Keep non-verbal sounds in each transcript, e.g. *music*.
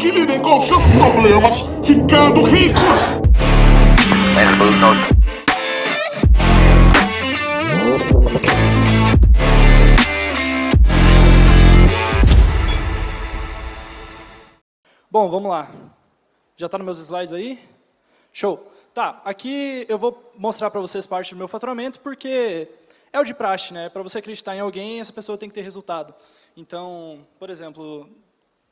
que lidem com seus problemas ficando ricos. Bom, vamos lá. Já está nos meus slides aí? Show. Tá, aqui eu vou mostrar para vocês parte do meu faturamento, porque é o de praxe, né? Para você acreditar em alguém, essa pessoa tem que ter resultado. Então, por exemplo,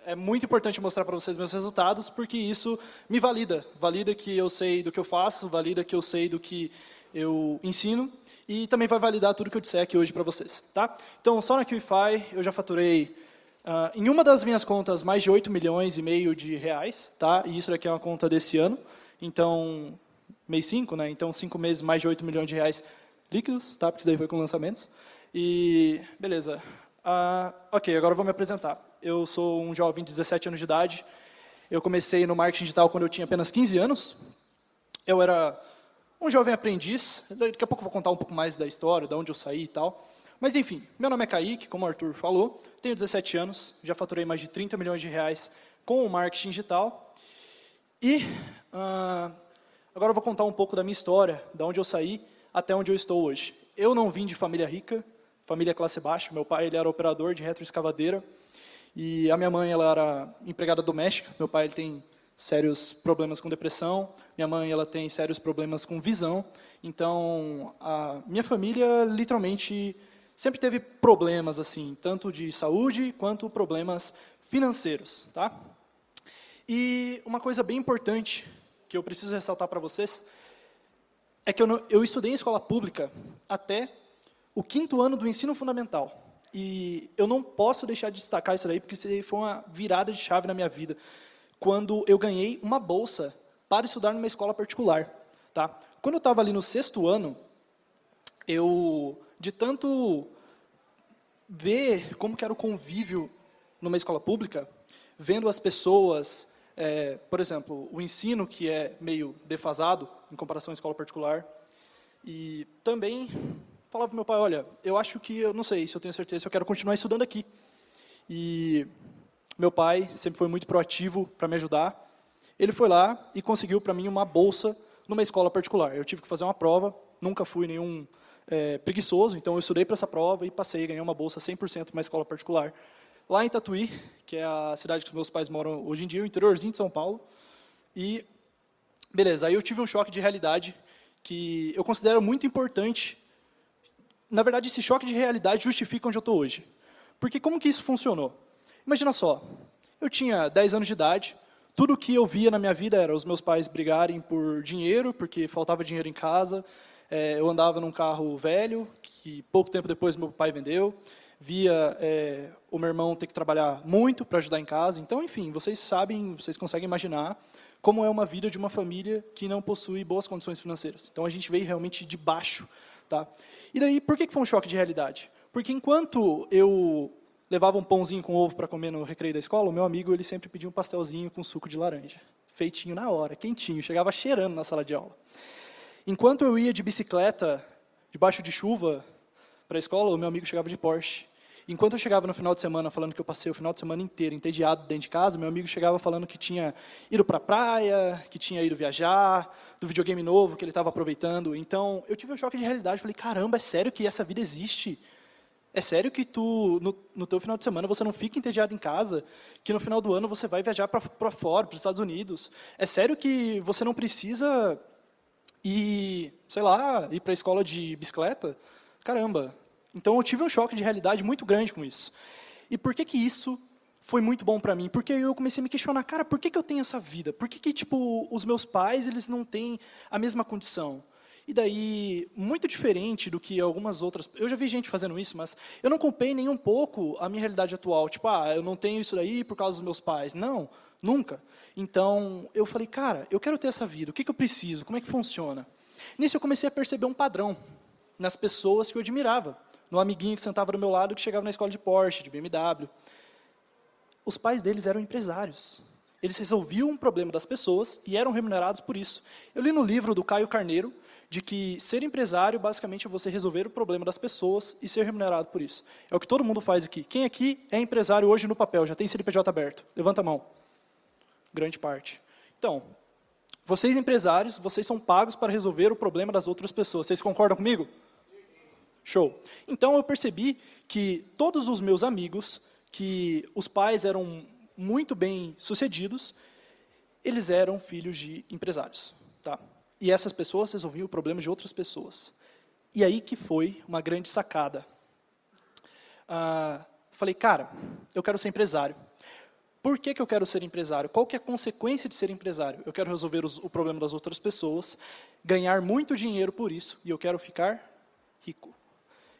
é muito importante mostrar para vocês meus resultados, porque isso me valida. Valida que eu sei do que eu faço, valida que eu sei do que eu ensino, e também vai validar tudo que eu disser aqui hoje para vocês. Tá? Então, só na QIFI eu já faturei, uh, em uma das minhas contas, mais de 8 milhões e meio de reais, tá? e isso daqui é uma conta desse ano, então, mês 5, né? então 5 meses, mais de 8 milhões de reais líquidos, tá? porque isso daí foi com lançamentos. E, beleza. Uh, ok, agora eu vou me apresentar. Eu sou um jovem de 17 anos de idade. Eu comecei no marketing digital quando eu tinha apenas 15 anos. Eu era um jovem aprendiz. Daqui a pouco eu vou contar um pouco mais da história, de onde eu saí e tal. Mas enfim, meu nome é Kaique, como o Arthur falou, tenho 17 anos, já faturei mais de 30 milhões de reais com o marketing digital. E uh, agora eu vou contar um pouco da minha história, da onde eu saí até onde eu estou hoje. Eu não vim de família rica, família classe baixa, meu pai ele era operador de retroescavadeira, e a minha mãe ela era empregada doméstica, meu pai ele tem sérios problemas com depressão, minha mãe ela tem sérios problemas com visão. Então, a minha família literalmente sempre teve problemas assim, tanto de saúde quanto problemas financeiros, tá? E uma coisa bem importante que eu preciso ressaltar para vocês é que eu, não, eu estudei em escola pública até o quinto ano do ensino fundamental. E eu não posso deixar de destacar isso daí, porque isso foi uma virada de chave na minha vida. Quando eu ganhei uma bolsa para estudar numa escola particular. Tá? Quando eu estava ali no sexto ano, eu, de tanto ver como que era o convívio numa escola pública, vendo as pessoas, é, por exemplo, o ensino que é meio defasado em comparação à escola particular, e também falava para meu pai, olha, eu acho que, eu não sei se eu tenho certeza, eu quero continuar estudando aqui. E meu pai sempre foi muito proativo para me ajudar. Ele foi lá e conseguiu para mim uma bolsa numa escola particular. Eu tive que fazer uma prova, nunca fui nenhum é, preguiçoso, então eu estudei para essa prova e passei, ganhei uma bolsa 100% numa escola particular. Lá em Tatuí, que é a cidade que os meus pais moram hoje em dia, o interiorzinho de São Paulo. E, beleza, aí eu tive um choque de realidade que eu considero muito importante na verdade, esse choque de realidade justifica onde eu estou hoje. Porque como que isso funcionou? Imagina só, eu tinha 10 anos de idade, tudo que eu via na minha vida era os meus pais brigarem por dinheiro, porque faltava dinheiro em casa, é, eu andava num carro velho, que pouco tempo depois meu pai vendeu, via é, o meu irmão ter que trabalhar muito para ajudar em casa. Então, enfim, vocês sabem, vocês conseguem imaginar como é uma vida de uma família que não possui boas condições financeiras. Então, a gente veio realmente de baixo, Tá? E daí, por que, que foi um choque de realidade? Porque enquanto eu levava um pãozinho com ovo para comer no recreio da escola, o meu amigo ele sempre pedia um pastelzinho com suco de laranja. Feitinho na hora, quentinho, chegava cheirando na sala de aula. Enquanto eu ia de bicicleta, debaixo de chuva, para a escola, o meu amigo chegava de Porsche. Enquanto eu chegava no final de semana falando que eu passei o final de semana inteiro entediado dentro de casa, meu amigo chegava falando que tinha ido para a praia, que tinha ido viajar, do videogame novo que ele estava aproveitando. Então, eu tive um choque de realidade. Falei, caramba, é sério que essa vida existe? É sério que tu no, no teu final de semana você não fica entediado em casa? Que no final do ano você vai viajar para fora, para os Estados Unidos? É sério que você não precisa ir, sei lá, ir para a escola de bicicleta? Caramba, então eu tive um choque de realidade muito grande com isso. E por que que isso foi muito bom para mim? Porque eu comecei a me questionar, cara, por que que eu tenho essa vida? Por que que tipo os meus pais, eles não têm a mesma condição? E daí, muito diferente do que algumas outras. Eu já vi gente fazendo isso, mas eu não comprei nem um pouco a minha realidade atual. Tipo, ah, eu não tenho isso daí por causa dos meus pais. Não, nunca. Então, eu falei, cara, eu quero ter essa vida. O que, que eu preciso? Como é que funciona? Nisso, eu comecei a perceber um padrão nas pessoas que eu admirava no amiguinho que sentava do meu lado, que chegava na escola de Porsche, de BMW. Os pais deles eram empresários. Eles resolviam um problema das pessoas e eram remunerados por isso. Eu li no livro do Caio Carneiro de que ser empresário basicamente é você resolver o problema das pessoas e ser remunerado por isso. É o que todo mundo faz aqui. Quem aqui é empresário hoje no papel? Já tem CNPJ aberto? Levanta a mão. Grande parte. Então, vocês empresários, vocês são pagos para resolver o problema das outras pessoas. Vocês concordam comigo? Show. Então eu percebi que todos os meus amigos, que os pais eram muito bem sucedidos, eles eram filhos de empresários, tá? E essas pessoas resolviam o problema de outras pessoas. E aí que foi uma grande sacada. Ah, falei, cara, eu quero ser empresário. Por que, que eu quero ser empresário? Qual que é a consequência de ser empresário? Eu quero resolver os, o problema das outras pessoas, ganhar muito dinheiro por isso, e eu quero ficar rico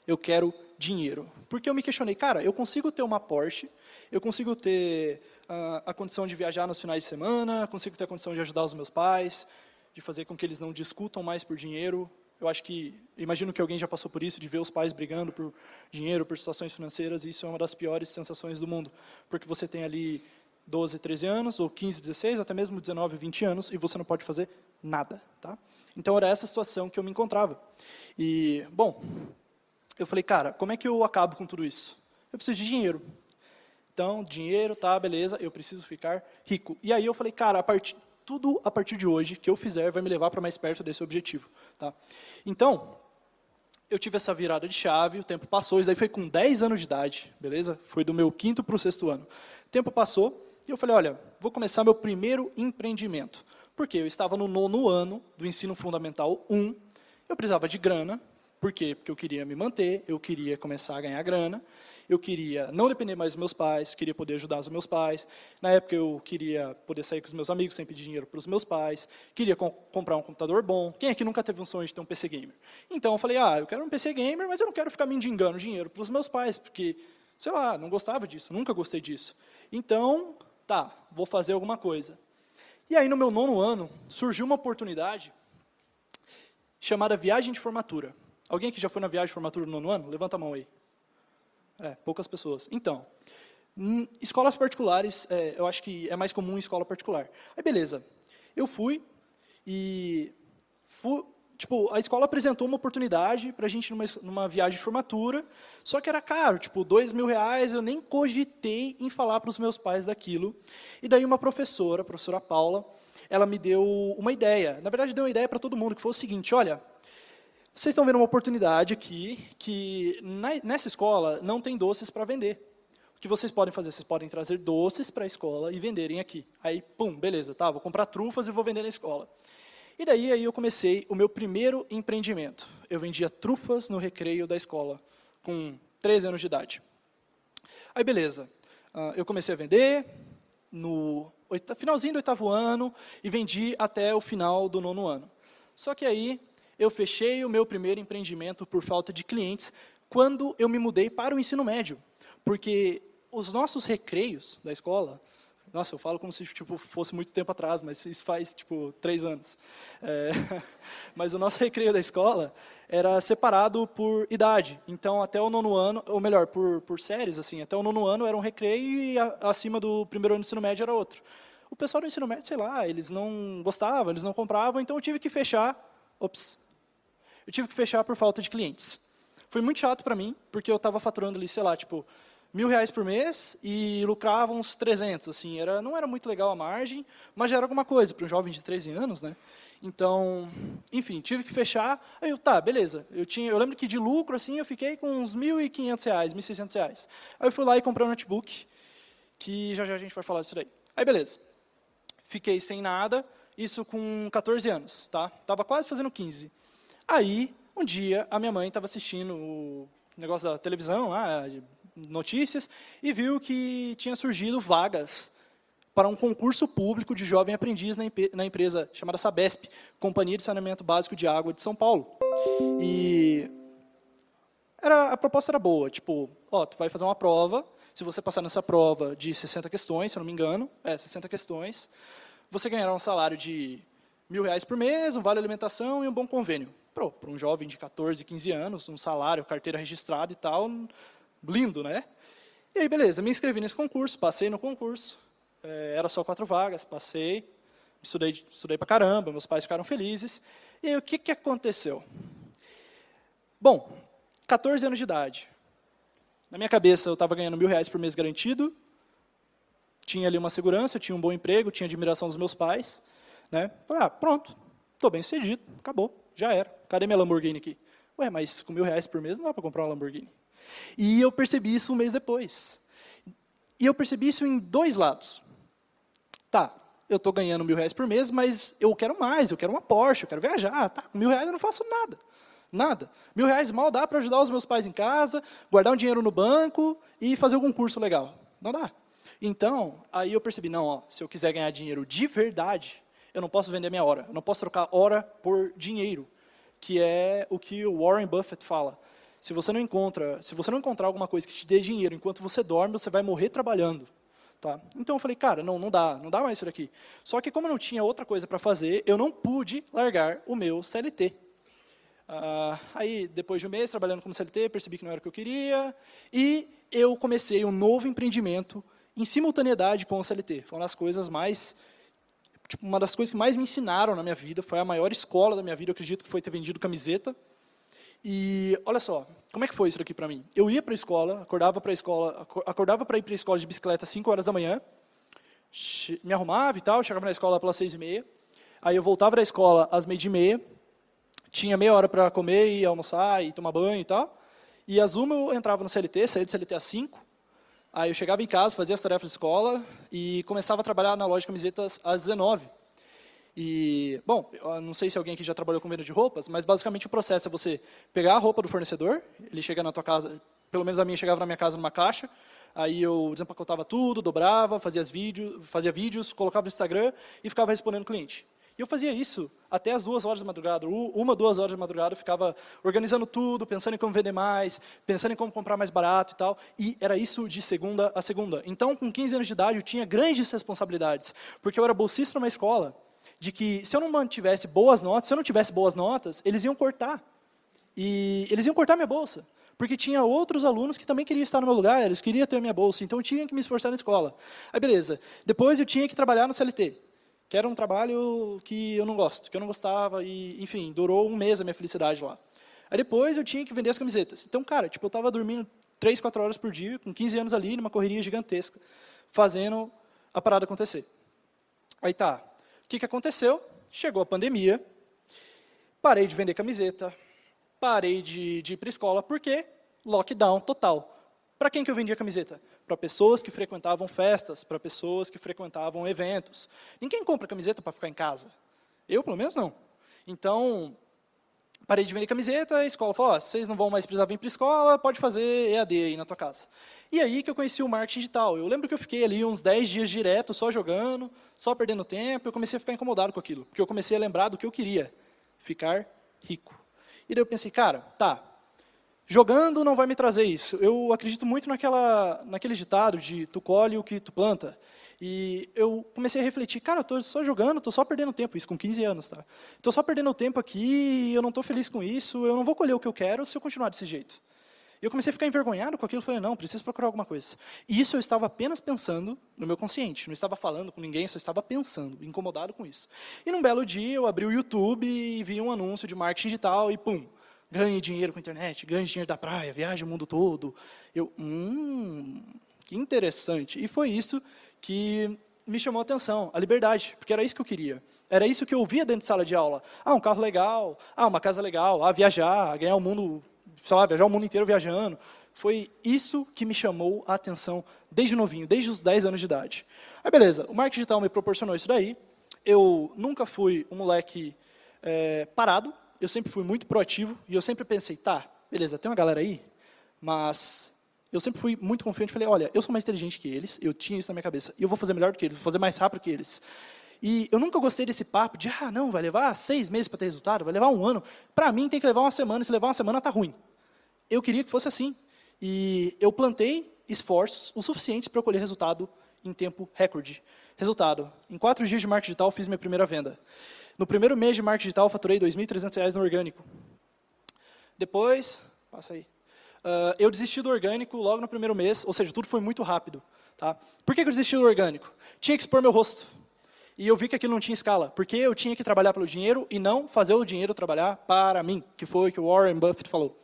eu quero dinheiro. Porque eu me questionei, cara, eu consigo ter uma Porsche, eu consigo ter uh, a condição de viajar nos finais de semana, consigo ter a condição de ajudar os meus pais, de fazer com que eles não discutam mais por dinheiro. Eu acho que, imagino que alguém já passou por isso, de ver os pais brigando por dinheiro, por situações financeiras, e isso é uma das piores sensações do mundo. Porque você tem ali 12, 13 anos, ou 15, 16, até mesmo 19, 20 anos, e você não pode fazer nada. Tá? Então, era essa situação que eu me encontrava. E, bom, eu falei, cara, como é que eu acabo com tudo isso? Eu preciso de dinheiro. Então, dinheiro, tá, beleza, eu preciso ficar rico. E aí eu falei, cara, a partir, tudo a partir de hoje que eu fizer vai me levar para mais perto desse objetivo. Tá? Então, eu tive essa virada de chave, o tempo passou, isso daí foi com 10 anos de idade, beleza? Foi do meu quinto para o sexto ano. O tempo passou e eu falei, olha, vou começar meu primeiro empreendimento. Porque eu estava no nono ano do ensino fundamental 1, eu precisava de grana, por quê? Porque eu queria me manter, eu queria começar a ganhar grana, eu queria não depender mais dos meus pais, queria poder ajudar os meus pais. Na época eu queria poder sair com os meus amigos sem pedir dinheiro para os meus pais, queria co comprar um computador bom. Quem é que nunca teve um sonho de ter um PC gamer? Então eu falei: "Ah, eu quero um PC gamer, mas eu não quero ficar mendigando dinheiro para os meus pais, porque sei lá, não gostava disso, nunca gostei disso. Então, tá, vou fazer alguma coisa." E aí no meu nono ano surgiu uma oportunidade chamada viagem de formatura. Alguém que já foi na viagem de formatura no nono ano? Levanta a mão aí. É, poucas pessoas. Então, escolas particulares, é, eu acho que é mais comum em escola particular. Aí, beleza. Eu fui e... Fui, tipo, a escola apresentou uma oportunidade para a gente numa, numa viagem de formatura, só que era caro, tipo, dois mil reais, eu nem cogitei em falar para os meus pais daquilo. E daí uma professora, a professora Paula, ela me deu uma ideia. Na verdade, deu uma ideia para todo mundo, que foi o seguinte, olha, vocês estão vendo uma oportunidade aqui que na, nessa escola não tem doces para vender. O que vocês podem fazer? Vocês podem trazer doces para a escola e venderem aqui. Aí, pum, beleza, tá, vou comprar trufas e vou vender na escola. E daí aí eu comecei o meu primeiro empreendimento. Eu vendia trufas no recreio da escola, com 13 anos de idade. Aí, beleza. Ah, eu comecei a vender no finalzinho do oitavo ano e vendi até o final do nono ano. Só que aí eu fechei o meu primeiro empreendimento por falta de clientes quando eu me mudei para o ensino médio. Porque os nossos recreios da escola, nossa, eu falo como se tipo, fosse muito tempo atrás, mas isso faz tipo três anos. É, *laughs* mas o nosso recreio da escola era separado por idade. Então, até o nono ano, ou melhor, por, por séries, assim, até o nono ano era um recreio e a, acima do primeiro ano do ensino médio era outro. O pessoal do ensino médio, sei lá, eles não gostavam, eles não compravam, então eu tive que fechar. Ops, eu tive que fechar por falta de clientes. Foi muito chato para mim, porque eu estava faturando ali, sei lá, tipo, mil reais por mês e lucrava uns 300, assim, era, não era muito legal a margem, mas já era alguma coisa para um jovem de 13 anos, né? Então, enfim, tive que fechar, aí eu, tá, beleza, eu, tinha, eu lembro que de lucro, assim, eu fiquei com uns 1.500 reais, 1.600 reais. Aí eu fui lá e comprei um notebook, que já já a gente vai falar disso daí. Aí, beleza, fiquei sem nada, isso com 14 anos, tá? Estava quase fazendo 15. Aí, um dia, a minha mãe estava assistindo o negócio da televisão, lá, notícias, e viu que tinha surgido vagas para um concurso público de jovem aprendiz na, na, empresa chamada Sabesp, Companhia de Saneamento Básico de Água de São Paulo. E era, a proposta era boa, tipo, ó, tu vai fazer uma prova, se você passar nessa prova de 60 questões, se eu não me engano, é, 60 questões, você ganhará um salário de mil reais por mês, um vale alimentação e um bom convênio. Para um jovem de 14, 15 anos, um salário, carteira registrada e tal, lindo, né? E aí, beleza, me inscrevi nesse concurso, passei no concurso, é, era só quatro vagas, passei, estudei, estudei para caramba, meus pais ficaram felizes. E aí, o que, que aconteceu? Bom, 14 anos de idade. Na minha cabeça, eu estava ganhando mil reais por mês garantido, tinha ali uma segurança, tinha um bom emprego, tinha admiração dos meus pais. Né? Falei, ah, pronto, estou bem sucedido, acabou já era. Cadê minha Lamborghini aqui? Ué, mas com mil reais por mês não dá para comprar uma Lamborghini. E eu percebi isso um mês depois. E eu percebi isso em dois lados. Tá, eu estou ganhando mil reais por mês, mas eu quero mais, eu quero uma Porsche, eu quero viajar. Tá, com mil reais eu não faço nada. Nada. Mil reais mal dá para ajudar os meus pais em casa, guardar um dinheiro no banco e fazer algum curso legal. Não dá. Então, aí eu percebi, não, ó, se eu quiser ganhar dinheiro de verdade, eu não posso vender minha hora. Eu não posso trocar hora por dinheiro, que é o que o Warren Buffett fala. Se você não encontra, se você não encontrar alguma coisa que te dê dinheiro enquanto você dorme, você vai morrer trabalhando. Tá? Então eu falei, cara, não, não dá, não dá mais isso daqui. Só que como eu não tinha outra coisa para fazer, eu não pude largar o meu CLT. Ah, aí, depois de um mês trabalhando como CLT, percebi que não era o que eu queria, e eu comecei um novo empreendimento em simultaneidade com o CLT. Foi uma das coisas mais tipo, uma das coisas que mais me ensinaram na minha vida, foi a maior escola da minha vida, eu acredito que foi ter vendido camiseta. E olha só, como é que foi isso daqui para mim? Eu ia para a escola, acordava para a escola, acordava para ir para a escola de bicicleta às 5 horas da manhã, me arrumava e tal, chegava na escola pelas 6 e meia, aí eu voltava da escola às meia e meia, tinha meia hora para comer e almoçar e tomar banho e tal, e às uma eu entrava no CLT, saía do CLT às 5, Aí eu chegava em casa, fazia as tarefas de escola e começava a trabalhar na loja de camisetas às 19. E, bom, não sei se é alguém aqui já trabalhou com venda de roupas, mas basicamente o processo é você pegar a roupa do fornecedor, ele chega na tua casa, pelo menos a minha chegava na minha casa numa caixa, aí eu desempacotava tudo, dobrava, fazia, vídeo, fazia vídeos, colocava no Instagram e ficava respondendo o cliente. E eu fazia isso até as duas horas da madrugada. Uma, duas horas da madrugada, eu ficava organizando tudo, pensando em como vender mais, pensando em como comprar mais barato e tal. E era isso de segunda a segunda. Então, com 15 anos de idade, eu tinha grandes responsabilidades, porque eu era bolsista numa escola de que se eu não mantivesse boas notas, se eu não tivesse boas notas, eles iam cortar. E eles iam cortar minha bolsa porque tinha outros alunos que também queriam estar no meu lugar, eles queriam ter a minha bolsa, então eu tinha que me esforçar na escola. Aí beleza. Depois eu tinha que trabalhar no CLT que era um trabalho que eu não gosto, que eu não gostava, e, enfim, durou um mês a minha felicidade lá. Aí depois eu tinha que vender as camisetas. Então, cara, tipo, eu estava dormindo 3, 4 horas por dia, com 15 anos ali, numa correria gigantesca, fazendo a parada acontecer. Aí tá, o que, que aconteceu? Chegou a pandemia, parei de vender camiseta, parei de, de ir para escola, porque lockdown total. Para quem que eu vendia camiseta? Para pessoas que frequentavam festas, para pessoas que frequentavam eventos. Ninguém compra camiseta para ficar em casa. Eu, pelo menos, não. Então, parei de vender camiseta, a escola falou, oh, vocês não vão mais precisar vir para a escola, pode fazer EAD aí na tua casa. E aí que eu conheci o marketing digital. Eu lembro que eu fiquei ali uns 10 dias direto, só jogando, só perdendo tempo, eu comecei a ficar incomodado com aquilo, porque eu comecei a lembrar do que eu queria, ficar rico. E daí eu pensei, cara, tá, Jogando não vai me trazer isso. Eu acredito muito naquela, naquele ditado de tu colhe o que tu planta. E eu comecei a refletir, cara, eu estou só jogando, estou só perdendo tempo, isso com 15 anos, tá? Estou só perdendo tempo aqui, eu não estou feliz com isso, eu não vou colher o que eu quero se eu continuar desse jeito. E eu comecei a ficar envergonhado com aquilo, falei, não, preciso procurar alguma coisa. E isso eu estava apenas pensando no meu consciente, não estava falando com ninguém, só estava pensando, incomodado com isso. E num belo dia eu abri o YouTube e vi um anúncio de marketing digital e pum, ganhe dinheiro com a internet, ganhe dinheiro da praia, viaje o mundo todo. Eu, hum, que interessante. E foi isso que me chamou a atenção, a liberdade, porque era isso que eu queria. Era isso que eu via dentro de sala de aula. Ah, um carro legal, ah, uma casa legal, ah, viajar, ganhar o mundo, sei lá, viajar o mundo inteiro viajando. Foi isso que me chamou a atenção desde novinho, desde os 10 anos de idade. Aí, beleza, o marketing digital me proporcionou isso daí. Eu nunca fui um moleque é, parado, eu sempre fui muito proativo e eu sempre pensei, tá, beleza, tem uma galera aí, mas eu sempre fui muito confiante. Falei, olha, eu sou mais inteligente que eles, eu tinha isso na minha cabeça, e eu vou fazer melhor do que eles, vou fazer mais rápido que eles. E eu nunca gostei desse papo de, ah, não, vai levar seis meses para ter resultado, vai levar um ano. Para mim, tem que levar uma semana, e se levar uma semana, está ruim. Eu queria que fosse assim. E eu plantei esforços o suficiente para eu colher resultado em tempo recorde. Resultado, em quatro dias de marketing digital, fiz minha primeira venda. No primeiro mês de marketing digital, eu faturei R$ 2.300 no orgânico. Depois, passa aí. Uh, eu desisti do orgânico logo no primeiro mês, ou seja, tudo foi muito rápido. Tá? Por que eu desisti do orgânico? Tinha que expor meu rosto. E eu vi que aquilo não tinha escala, porque eu tinha que trabalhar pelo dinheiro e não fazer o dinheiro trabalhar para mim, que foi o que o Warren Buffett falou.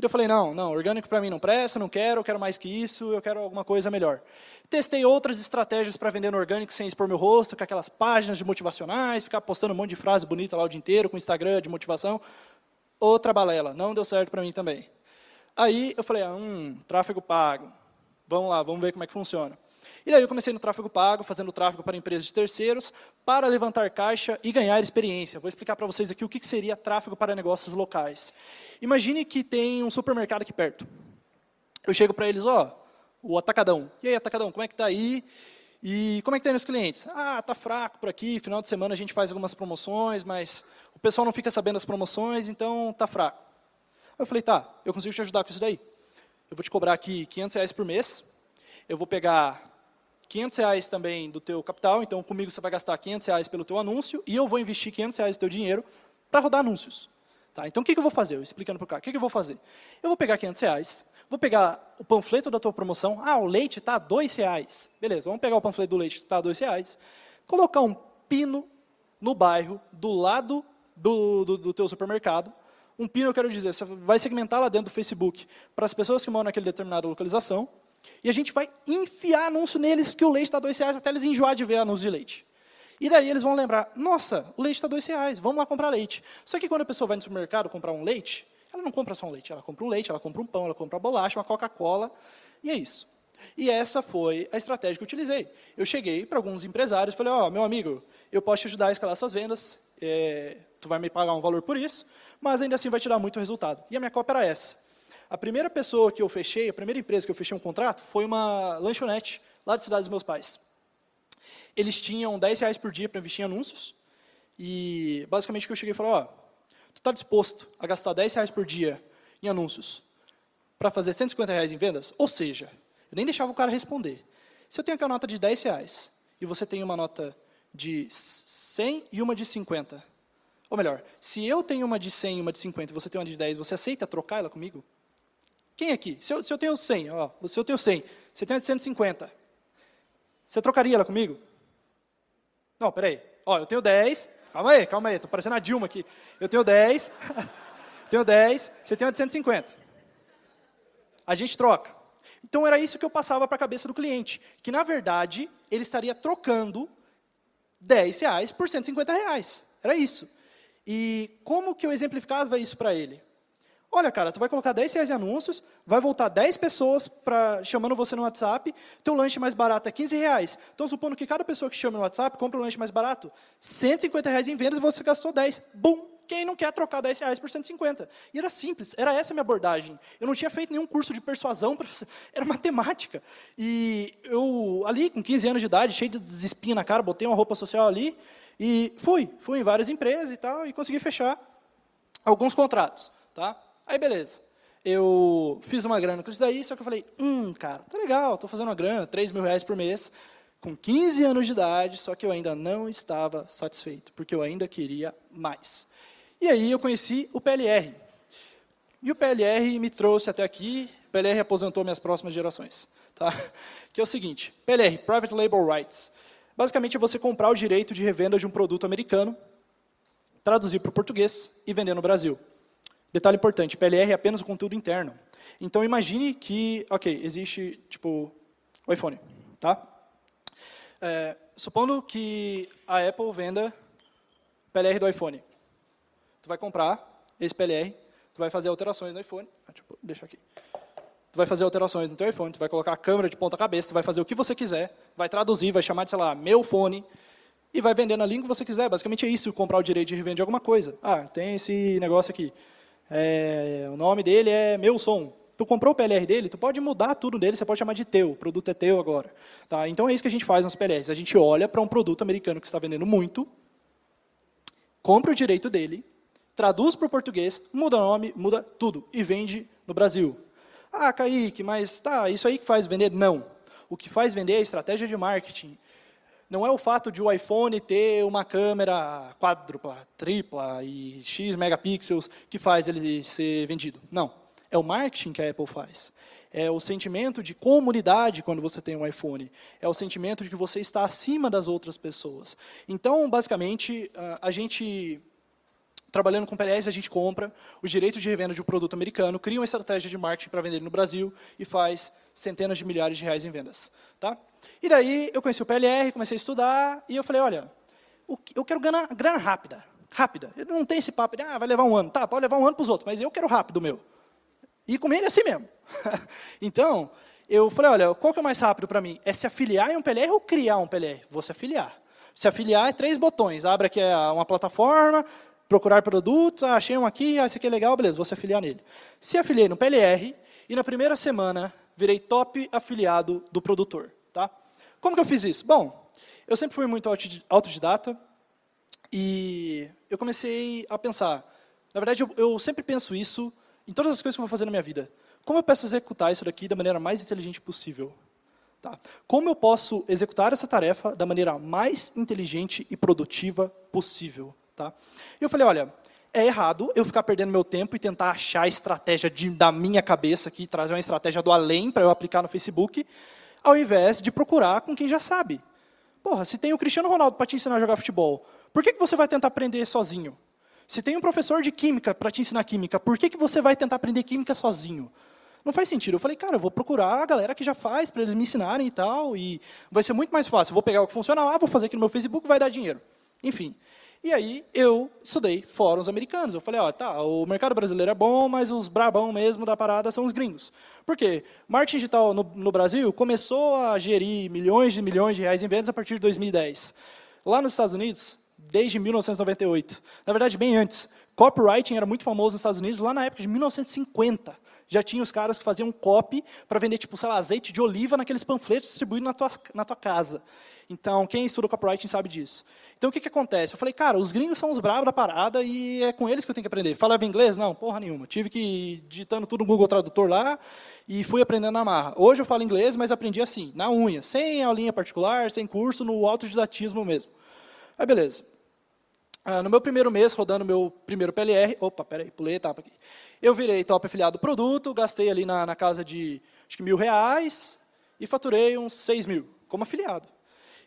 E eu falei, não, não, orgânico para mim não presta, não quero, eu quero mais que isso, eu quero alguma coisa melhor. Testei outras estratégias para vender no orgânico sem expor meu rosto, com aquelas páginas de motivacionais, ficar postando um monte de frase bonita lá o dia inteiro, com Instagram de motivação. Outra balela, não deu certo para mim também. Aí eu falei, ah, hum, tráfego pago. Vamos lá, vamos ver como é que funciona. E daí eu comecei no tráfego pago, fazendo tráfego para empresas de terceiros, para levantar caixa e ganhar experiência. Vou explicar para vocês aqui o que seria tráfego para negócios locais. Imagine que tem um supermercado aqui perto. Eu chego para eles, ó, o Atacadão. E aí, Atacadão, como é que tá aí? E como é que tá aí nos clientes? Ah, tá fraco por aqui, final de semana a gente faz algumas promoções, mas o pessoal não fica sabendo as promoções, então tá fraco. eu falei, tá, eu consigo te ajudar com isso daí. Eu vou te cobrar aqui 500 reais por mês, eu vou pegar 500 reais também do teu capital, então comigo você vai gastar 500 reais pelo teu anúncio e eu vou investir 500 reais do teu dinheiro para rodar anúncios. Tá? Então o que, que eu vou fazer? Eu explicando para o cara, o que, que eu vou fazer? Eu vou pegar 500 reais, vou pegar o panfleto da tua promoção, ah, o leite está a 2 reais. Beleza, vamos pegar o panfleto do leite que está a 2 reais, colocar um pino no bairro, do lado do, do, do teu supermercado, um pino, eu quero dizer, você vai segmentar lá dentro do Facebook para as pessoas que moram naquele determinada localização, e a gente vai enfiar anúncio neles que o leite está dois reais até eles enjoar de ver anúncio de leite. E daí eles vão lembrar, nossa, o leite está dois reais, vamos lá comprar leite. Só que quando a pessoa vai no supermercado comprar um leite, ela não compra só um leite, ela compra um leite, ela compra um pão, ela compra uma bolacha, uma Coca-Cola, e é isso. E essa foi a estratégia que eu utilizei. Eu cheguei para alguns empresários e falei, ó, oh, meu amigo, eu posso te ajudar a escalar suas vendas, é, tu vai me pagar um valor por isso, mas ainda assim vai te dar muito resultado. E a minha copa era essa. A primeira pessoa que eu fechei, a primeira empresa que eu fechei um contrato, foi uma lanchonete lá da cidade dos meus pais. Eles tinham 10 reais por dia para investir em anúncios. E basicamente o que eu cheguei e falei, ó, oh, tu está disposto a gastar 10 reais por dia em anúncios para fazer 150 reais em vendas? Ou seja, eu nem deixava o cara responder. Se eu tenho aqui uma nota de 10 reais e você tem uma nota de 100 e uma de 50, ou melhor, se eu tenho uma de 100 e uma de 50 e você tem uma de 10, você aceita trocar ela comigo? Quem aqui? Se eu, se eu tenho 100, ó, se eu tenho 100, você tem 150. Você trocaria ela comigo? Não, peraí. Ó, eu tenho 10. Calma aí, calma aí. Tô parecendo a Dilma aqui. Eu tenho 10. *laughs* tenho 10. Você tem 850. 150. A gente troca. Então era isso que eu passava para a cabeça do cliente. Que na verdade ele estaria trocando 10 reais por 150 reais. Era isso. E como que eu exemplificava isso para ele? Olha, cara, tu vai colocar 10 reais em anúncios, vai voltar 10 pessoas pra, chamando você no WhatsApp, teu lanche mais barato é 15 reais. Então, supondo que cada pessoa que chama no WhatsApp compra o um lanche mais barato, 150 reais em vendas e você gastou 10. Bum! Quem não quer trocar 10 reais por 150? E era simples, era essa a minha abordagem. Eu não tinha feito nenhum curso de persuasão, pra, *laughs* era matemática. E eu, ali, com 15 anos de idade, cheio de espinha na cara, botei uma roupa social ali e fui. Fui em várias empresas e tal, e consegui fechar alguns contratos. Tá? Aí, beleza. Eu fiz uma grana com isso daí, só que eu falei, hum, cara, tá legal, estou fazendo uma grana, 3 mil reais por mês, com 15 anos de idade, só que eu ainda não estava satisfeito, porque eu ainda queria mais. E aí eu conheci o PLR. E o PLR me trouxe até aqui, o PLR aposentou minhas próximas gerações. Tá? *laughs* Que é o seguinte, PLR, Private Label Rights. Basicamente é você comprar o direito de revenda de um produto americano, traduzir para o português e vender no Brasil. Detalhe importante, PLR é apenas o conteúdo interno. Então imagine que, ok, existe tipo o iPhone, tá? É, supondo que a Apple venda PLR do iPhone. Tu vai comprar esse PLR, tu vai fazer alterações no iPhone. Tipo, deixa aqui. Tu vai fazer alterações no teu iPhone, tu vai colocar a câmera de ponta cabeça, tu vai fazer o que você quiser, vai traduzir, vai chamar de, sei lá, meu fone, e vai vender na língua que você quiser. Basicamente é isso, comprar o direito de revender alguma coisa. Ah, tem esse negócio aqui. É, o nome dele é Meu Som. Tu comprou o PLR dele, tu pode mudar tudo dele, você pode chamar de teu, o produto é teu agora. Tá? Então é isso que a gente faz nos PLRs. A gente olha para um produto americano que está vendendo muito, compra o direito dele, traduz para o português, muda o nome, muda tudo e vende no Brasil. Ah, Kaique, mas tá, isso aí que faz vender? Não. O que faz vender é a estratégia de marketing não é o fato de o iPhone ter uma câmera quádrupla, tripla e X megapixels que faz ele ser vendido. Não. É o marketing que a Apple faz. É o sentimento de comunidade quando você tem um iPhone. É o sentimento de que você está acima das outras pessoas. Então, basicamente, ah, a gente Trabalhando com PLS, a gente compra os direitos de revenda de um produto americano, cria uma estratégia de marketing para vender no Brasil e faz centenas de milhares de reais em vendas. Tá? E daí eu conheci o PLR, comecei a estudar e eu falei, olha, eu quero grana, grana rápida, rápida. Ele não tem esse papo de, ah, vai levar um ano. Tá, pode levar um ano para os outros, mas eu quero rápido meu. E comigo é assim mesmo. *laughs* então, eu falei, olha, qual que é o mais rápido para mim? É se afiliar em um PLR ou criar um PLR? Vou se afiliar. Se afiliar é três botões. Abre aqui é uma plataforma, procurar produtos, ah, achei um aqui, ah, esse aqui é legal, beleza, vou se afiliar nele. Se afiliei no PLR e na primeira semana virei top afiliado do produtor. Tá? Como que eu fiz isso? Bom, eu sempre fui muito autodidata e eu comecei a pensar. Na verdade, eu, eu sempre penso isso em todas as coisas que eu vou fazer na minha vida. Como eu posso executar isso daqui da maneira mais inteligente possível? Tá. Como eu posso executar essa tarefa da maneira mais inteligente e produtiva possível? Tá? E eu falei, olha, é errado eu ficar perdendo meu tempo e tentar achar a estratégia de, da minha cabeça aqui, trazer uma estratégia do além para eu aplicar no Facebook, ao invés de procurar com quem já sabe. Porra, se tem o Cristiano Ronaldo para te ensinar a jogar futebol, por que, que você vai tentar aprender sozinho? Se tem um professor de química para te ensinar química, por que, que você vai tentar aprender química sozinho? Não faz sentido. Eu falei, cara, eu vou procurar a galera que já faz, para eles me ensinarem e tal, e vai ser muito mais fácil. Eu vou pegar o que funciona lá, vou fazer aqui no meu Facebook, vai dar dinheiro. Enfim, e aí eu estudei fóruns americanos. Eu falei, ó, tá, o mercado brasileiro é bom, mas os brabão mesmo da parada são os gringos. Por quê? Marketing digital no, no Brasil começou a gerir milhões e milhões de reais em vendas a partir de 2010. Lá nos Estados Unidos, desde 1998. Na verdade, bem antes. Copywriting era muito famoso nos Estados Unidos lá na época de 1950 já tinha os caras que faziam copy para vender, tipo, sei lá, azeite de oliva naqueles panfletos distribuídos na tua, na tua casa. Então, quem estuda copywriting sabe disso. Então, o que, que acontece? Eu falei, cara, os gringos são os bravos da parada e é com eles que eu tenho que aprender. Falava inglês? Não, porra nenhuma. Tive que ir digitando tudo no Google Tradutor lá e fui aprendendo na marra. Hoje eu falo inglês, mas aprendi assim, na unha, sem aulinha particular, sem curso, no autodidatismo mesmo. Aí, beleza. Ah, no meu primeiro mês, rodando meu primeiro PLR, opa, peraí, pulei a etapa aqui. Eu virei top afiliado produto, gastei ali na, na casa de acho que mil reais e faturei uns seis mil como afiliado.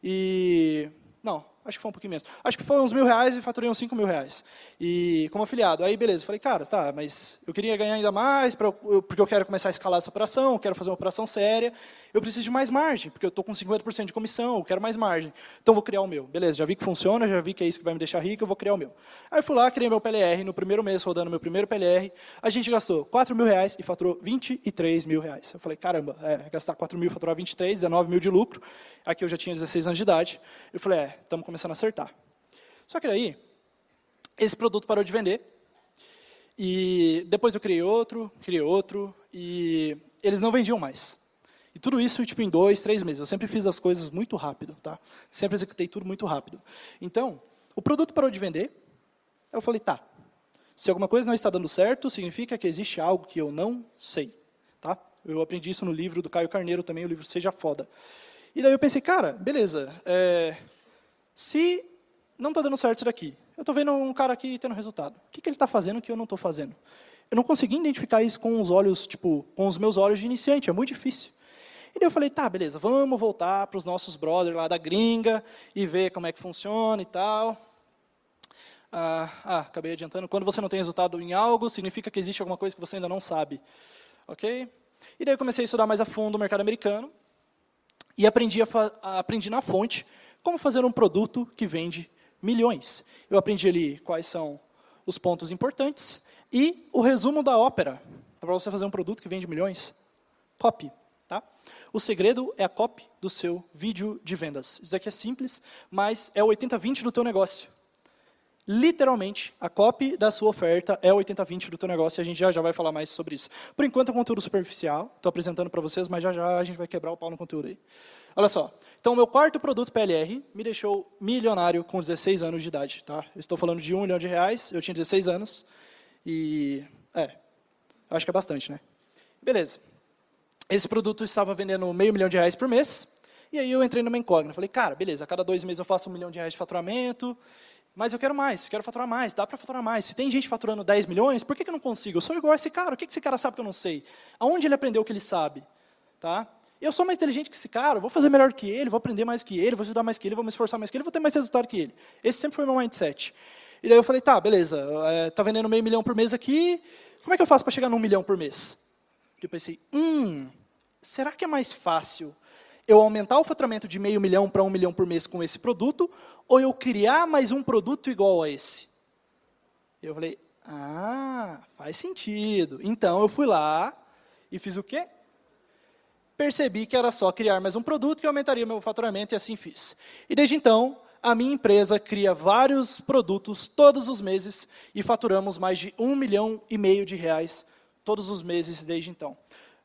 E não, acho que foi um pouquinho menos. Acho que foi uns mil reais e faturei uns cinco mil reais. E como afiliado, aí beleza, falei, cara, tá, mas eu queria ganhar ainda mais, pra, eu, porque eu quero começar a escalar essa operação, quero fazer uma operação séria. Eu preciso de mais margem, porque eu estou com 50% de comissão, eu quero mais margem. Então, vou criar o meu. Beleza, já vi que funciona, já vi que é isso que vai me deixar rico, eu vou criar o meu. Aí, fui lá, criei meu PLR. No primeiro mês, rodando meu primeiro PLR, a gente gastou 4 mil reais e faturou 23 mil reais. Eu falei, caramba, é, gastar 4 mil, faturar 23, 19 mil de lucro. Aqui eu já tinha 16 anos de idade. Eu falei, é, estamos começando a acertar. Só que aí, esse produto parou de vender. E depois eu criei outro, criei outro, e eles não vendiam mais. E tudo isso tipo, em dois, três meses. Eu sempre fiz as coisas muito rápido. Tá? Sempre executei tudo muito rápido. Então, o produto parou de vender. Eu falei, tá. Se alguma coisa não está dando certo, significa que existe algo que eu não sei. Tá? Eu aprendi isso no livro do Caio Carneiro também, o livro Seja Foda. E daí eu pensei, cara, beleza. É, se não está dando certo isso daqui, eu estou vendo um cara aqui tendo resultado. O que, que ele está fazendo que eu não estou fazendo? Eu não consegui identificar isso com os olhos, tipo, com os meus olhos de iniciante. É muito difícil. E daí eu falei, tá, beleza, vamos voltar para os nossos brothers lá da gringa e ver como é que funciona e tal. Ah, ah, acabei adiantando. Quando você não tem resultado em algo, significa que existe alguma coisa que você ainda não sabe. Ok? E daí eu comecei a estudar mais a fundo o mercado americano e aprendi, a, aprendi na fonte como fazer um produto que vende milhões. Eu aprendi ali quais são os pontos importantes e o resumo da ópera, para você fazer um produto que vende milhões. Copy. Tá? O segredo é a copy do seu vídeo de vendas. Isso aqui é simples, mas é o 80-20 do teu negócio. Literalmente, a copy da sua oferta é o 80-20 do teu negócio e a gente já, já vai falar mais sobre isso. Por enquanto é conteúdo superficial, estou apresentando para vocês, mas já já a gente vai quebrar o pau no conteúdo aí. Olha só, então meu quarto produto PLR me deixou milionário com 16 anos de idade. Tá? estou falando de um milhão de reais, eu tinha 16 anos e... é, acho que é bastante, né? Beleza. Esse produto estava vendendo meio milhão de reais por mês. E aí eu entrei numa incógnita. Falei, cara, beleza, a cada dois meses eu faço um milhão de reais de faturamento. Mas eu quero mais, quero faturar mais, dá para faturar mais. Se tem gente faturando 10 milhões, por que, que eu não consigo? Eu sou igual a esse cara, o que, que esse cara sabe que eu não sei? Aonde ele aprendeu o que ele sabe? Tá? Eu sou mais inteligente que esse cara, vou fazer melhor que ele, vou aprender mais que ele, vou estudar mais que ele, vou me esforçar mais que ele, vou ter mais resultado que ele. Esse sempre foi o meu mindset. E daí eu falei, tá, beleza, está eh, vendendo meio milhão por mês aqui, como é que eu faço para chegar num milhão por mês? E eu pensei, hum, será que é mais fácil eu aumentar o faturamento de meio milhão para um milhão por mês com esse produto, ou eu criar mais um produto igual a esse? Eu falei, ah, faz sentido. Então eu fui lá e fiz o quê? Percebi que era só criar mais um produto que aumentaria o meu faturamento e assim fiz. E desde então, a minha empresa cria vários produtos todos os meses e faturamos mais de um milhão e meio de reais todos os meses desde então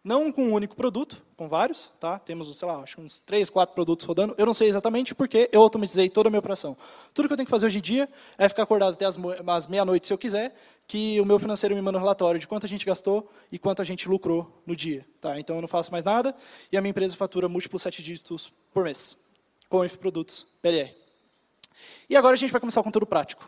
não com um único produto, com vários, tá? Temos, sei lá, acho uns três, quatro produtos rodando. Eu não sei exatamente porque eu automatizei toda a minha operação. Tudo que eu tenho que fazer hoje em dia é ficar acordado até as, as meia-noite, se eu quiser, que o meu financeiro me manda um relatório de quanto a gente gastou e quanto a gente lucrou no dia, tá? Então eu não faço mais nada e a minha empresa fatura múltiplos sete dígitos por mês com F produtos PLR. E agora a gente vai começar o conteúdo prático.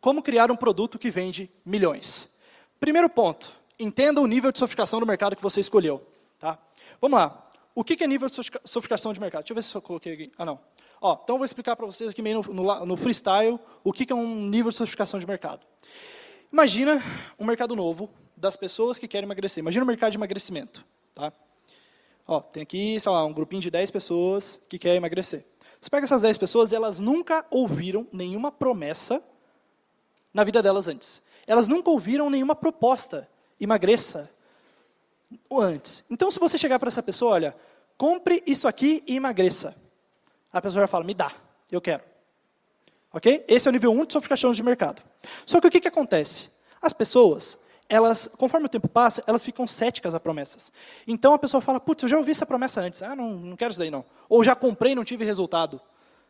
Como criar um produto que vende milhões? Primeiro ponto, entenda o nível de sofisticação do mercado que você escolheu. Tá? Vamos lá. O que é nível de sofisticação de mercado? Deixa eu ver se eu coloquei aqui. Ah, não. Ó, então, eu vou explicar para vocês aqui meio no, no, no freestyle o que é um nível de sofisticação de mercado. Imagina um mercado novo das pessoas que querem emagrecer. Imagina um mercado de emagrecimento. Tá? Ó, tem aqui, sei lá, um grupinho de 10 pessoas que quer emagrecer. Você pega essas 10 pessoas e elas nunca ouviram nenhuma promessa na vida delas antes. Elas nunca ouviram nenhuma proposta emagreça ou antes. Então, se você chegar para essa pessoa, olha, compre isso aqui e emagreça. A pessoa já fala, me dá, eu quero. Ok? Esse é o nível 1 de sofisticação de mercado. Só que o que, que acontece? As pessoas, elas, conforme o tempo passa, elas ficam céticas a promessas. Então a pessoa fala, putz, eu já ouvi essa promessa antes, ah, não, não quero isso daí não. Ou já comprei e não tive resultado.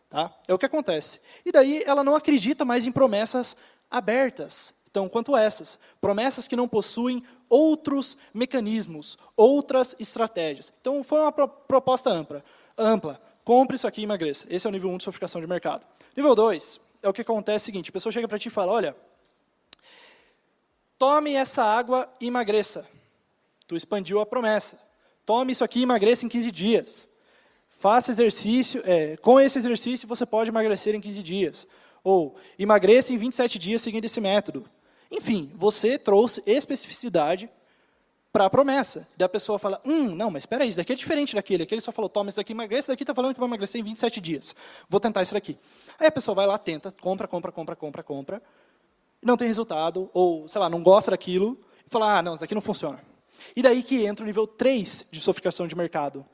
Tá? É o que acontece. E daí ela não acredita mais em promessas abertas, tão quanto essas. Promessas que não possuem outros mecanismos, outras estratégias. Então, foi uma pro proposta ampla. ampla. Compre isso aqui e emagreça. Esse é o nível 1 um de sofisticação de mercado. Nível 2 é o que acontece é o seguinte, a pessoa chega para ti e fala, olha, tome essa água e emagreça. Tu expandiu a promessa. Tome isso aqui e emagreça em 15 dias. Faça exercício, é, com esse exercício você pode emagrecer em 15 dias. Ou emagreça em 27 dias seguindo esse método. Enfim, você trouxe especificidade para a promessa. Daí a pessoa fala, hum, não, mas espera aí, isso daqui é diferente daquele. Aquele só falou, toma, esse daqui emagrece, esse daqui está falando que vai emagrecer em 27 dias. Vou tentar isso daqui. Aí a pessoa vai lá, tenta, compra, compra, compra, compra, compra. Não tem resultado, ou, sei lá, não gosta daquilo. E fala, ah, não, isso daqui não funciona. E daí que entra o nível 3 de sofisticação de mercado.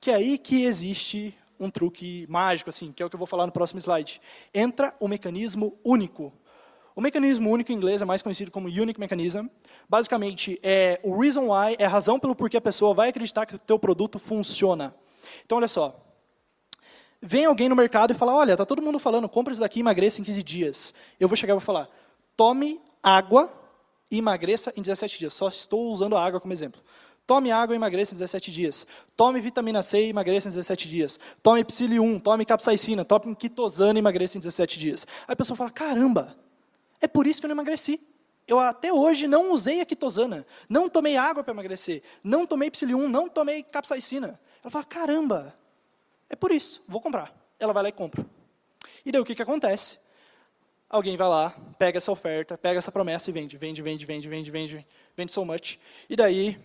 Que é aí que existe um truque mágico, assim, que é o que eu vou falar no próximo slide. Entra o mecanismo único. O mecanismo único em inglês é mais conhecido como Unique Mechanism. Basicamente, é o reason why, é a razão pelo porquê a pessoa vai acreditar que o teu produto funciona. Então, olha só. Vem alguém no mercado e fala, olha, tá todo mundo falando, compra isso daqui e emagreça em 15 dias. Eu vou chegar e vou falar, tome água e emagreça em 17 dias. Só estou usando a água como exemplo. Tome água e emagreça em 17 dias. Tome vitamina C e emagreça em 17 dias. Tome psili 1, tome capsaicina, tome quitosana e emagreça em 17 dias. Aí a pessoa fala, caramba, é por isso que eu não emagreci. Eu até hoje não usei a quitosana, não tomei água para emagrecer, não tomei psilium, não tomei capsaicina. Ela fala, caramba, é por isso, vou comprar. Ela vai lá e compra. E daí o que, que acontece? Alguém vai lá, pega essa oferta, pega essa promessa e vende, vende, vende, vende, vende, vende, vende so much. E daí,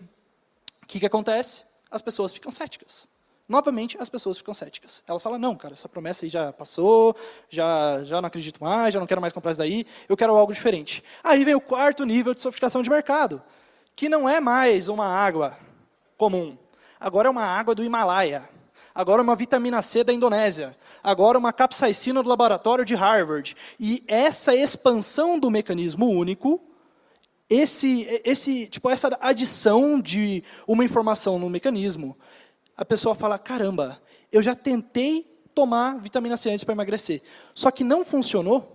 o que, que acontece? As pessoas ficam céticas. Novamente, as pessoas ficam céticas. Ela fala: Não, cara, essa promessa aí já passou, já, já não acredito mais, já não quero mais comprar isso daí, eu quero algo diferente. Aí vem o quarto nível de sofisticação de mercado, que não é mais uma água comum. Agora é uma água do Himalaia. Agora é uma vitamina C da Indonésia. Agora é uma capsaicina do laboratório de Harvard. E essa expansão do mecanismo único, esse, esse, tipo, essa adição de uma informação no mecanismo a pessoa fala: caramba, eu já tentei tomar vitamina C antes para emagrecer, só que não funcionou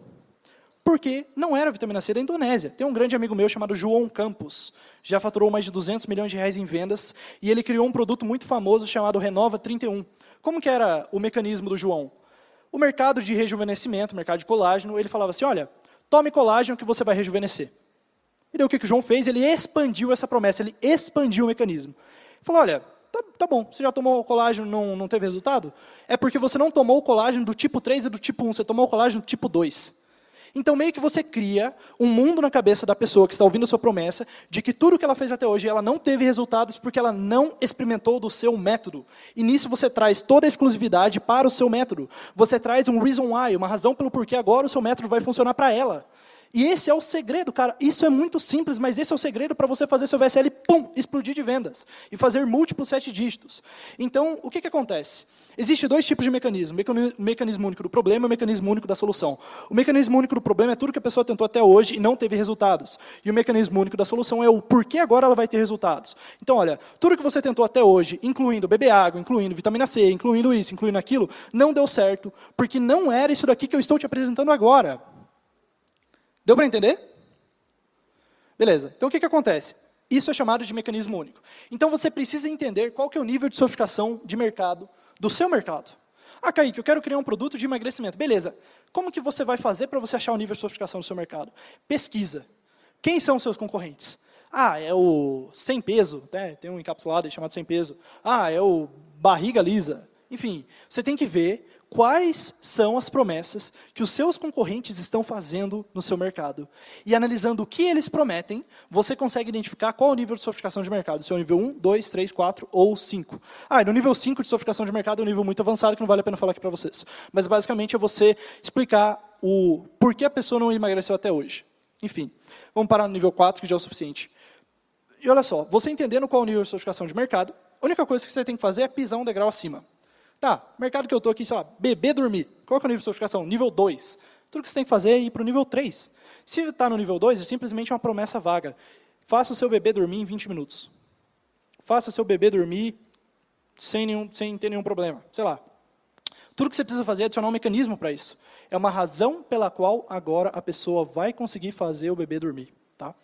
porque não era vitamina C da Indonésia. Tem um grande amigo meu chamado João Campos, já faturou mais de 200 milhões de reais em vendas e ele criou um produto muito famoso chamado Renova 31. Como que era o mecanismo do João? O mercado de rejuvenescimento, o mercado de colágeno, ele falava assim: olha, tome colágeno que você vai rejuvenescer. E daí o que, que o João fez? Ele expandiu essa promessa, ele expandiu o mecanismo. Ele falou: olha, Tá, tá, bom, você já tomou colágeno não não teve resultado? É porque você não tomou o colágeno do tipo 3 e do tipo 1, você tomou o colágeno do tipo 2. Então meio que você cria um mundo na cabeça da pessoa que está ouvindo a sua promessa de que tudo que ela fez até hoje ela não teve resultados porque ela não experimentou do seu método. E nisso você traz toda a exclusividade para o seu método. Você traz um reason why, uma razão pelo porquê agora o seu método vai funcionar para ela. E esse é o segredo, cara. Isso é muito simples, mas esse é o segredo para você fazer seu VSL pum, explodir de vendas e fazer múltiplos sete dígitos. Então, o que, que acontece? Existem dois tipos de mecanismo: o mecanismo único do problema e o mecanismo único da solução. O mecanismo único do problema é tudo que a pessoa tentou até hoje e não teve resultados. E o mecanismo único da solução é o porquê agora ela vai ter resultados. Então, olha, tudo que você tentou até hoje, incluindo beber água, incluindo vitamina C, incluindo isso, incluindo aquilo, não deu certo, porque não era isso daqui que eu estou te apresentando agora. Deu para entender? Beleza. Então o que, que acontece? Isso é chamado de mecanismo único. Então você precisa entender qual que é o nível de sofisticação de mercado do seu mercado. Ah, Kaique, eu quero criar um produto de emagrecimento. Beleza. Como que você vai fazer para você achar o nível de sofisticação do seu mercado? Pesquisa. Quem são os seus concorrentes? Ah, é o sem peso, né? tem um encapsulado chamado sem peso. Ah, é o barriga lisa. Enfim, você tem que ver quais são as promessas que os seus concorrentes estão fazendo no seu mercado. E analisando o que eles prometem, você consegue identificar qual o nível de sofisticação de mercado, se é o nível 1, 2, 3, 4 ou 5. Ah, e no nível 5 de sofisticação de mercado é um nível muito avançado que não vale a pena falar aqui para vocês. Mas basicamente é você explicar o que a pessoa não emagreceu até hoje. Enfim, vamos parar no nível 4, que já é o suficiente. E olha só, você entendendo qual o nível de sofisticação de mercado, a única coisa que você tem que fazer é pisar um degrau acima. Tá, mercado que eu estou aqui, sei lá, beber, dormir. Qual é o nível de sofisticação? Nível 2. Tudo que você tem que fazer é ir para o nível 3. Se está no nível 2, é simplesmente uma promessa vaga. Faça o seu bebê dormir em 20 minutos. Faça o seu bebê dormir sem, nenhum, sem ter nenhum problema. Sei lá. Tudo que você precisa fazer é adicionar um mecanismo para isso. É uma razão pela qual agora a pessoa vai conseguir fazer o bebê dormir. Tá?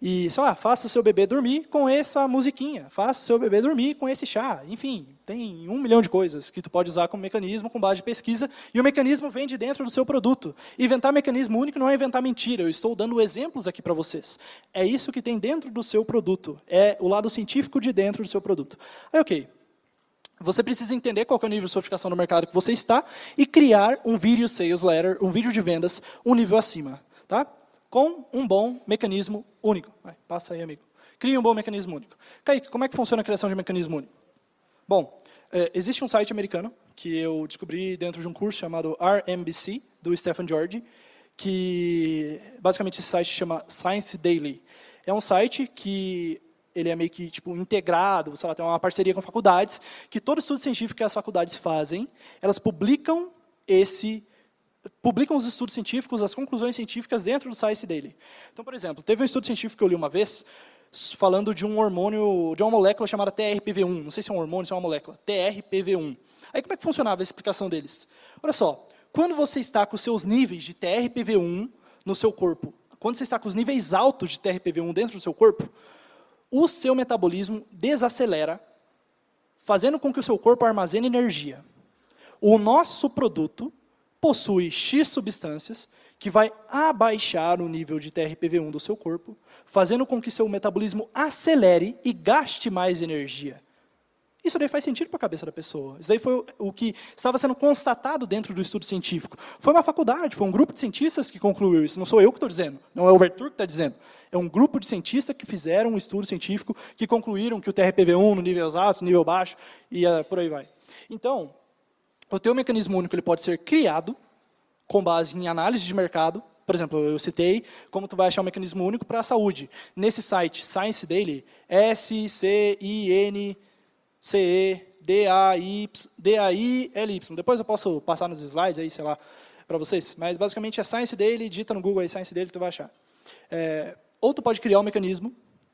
E só ah, faça o seu bebê dormir com essa musiquinha, faça o seu bebê dormir com esse chá. Enfim, tem um milhão de coisas que tu pode usar como mecanismo com base de pesquisa, e o mecanismo vem de dentro do seu produto. Inventar mecanismo único não é inventar mentira, eu estou dando exemplos aqui para vocês. É isso que tem dentro do seu produto, é o lado científico de dentro do seu produto. Aí, ok, você precisa entender qual é o nível de sofisticação do mercado que você está e criar um vídeo sales letter, um vídeo de vendas, um nível acima. Tá? com um bom mecanismo único. Vai, passa aí, amigo. Crie um bom mecanismo único. Kaique, como é que funciona a criação de mecanismo único? Bom, é, existe um site americano que eu descobri dentro de um curso chamado RMBC, do Stephen George, que basicamente esse site chama Science Daily. É um site que ele é meio que tipo integrado, sei lá, tem uma parceria com faculdades, que todo estudo científico que as faculdades fazem, elas publicam esse publicam os estudos científicos, as conclusões científicas dentro do Science dele. Então, por exemplo, teve um estudo científico que eu li uma vez, falando de um hormônio, de uma molécula chamada TRPV1. Não sei se é um hormônio, se é uma molécula. TRPV1. Aí como é que funcionava a explicação deles? Olha só, quando você está com seus níveis de TRPV1 no seu corpo, quando você está com os níveis altos de TRPV1 dentro do seu corpo, o seu metabolismo desacelera, fazendo com que o seu corpo armazene energia. O nosso produto possui X substâncias que vai abaixar o nível de TRPV1 do seu corpo, fazendo com que seu metabolismo acelere e gaste mais energia. Isso daí faz sentido para a cabeça da pessoa. Isso daí foi o que estava sendo constatado dentro do estudo científico. Foi uma faculdade, foi um grupo de cientistas que concluiu isso. Não sou eu que estou dizendo, não é o Vertur que está dizendo. É um grupo de cientistas que fizeram um estudo científico que concluíram que o TRPV1 no nível alto, no nível baixo, e ah, por aí vai. Então, o teu mecanismo único, ele pode ser criado com base em análise de mercado. Por exemplo, eu citei como tu vai achar um mecanismo único para a saúde. Nesse site, Science Daily, S-C-I-N-C-E-D-A-I-L-Y. Depois eu posso passar nos slides aí, sei lá, para vocês. Mas basicamente é Science Daily, digita no Google aí, Science Daily, tu vai achar. É, ou tu pode criar um mecanismo,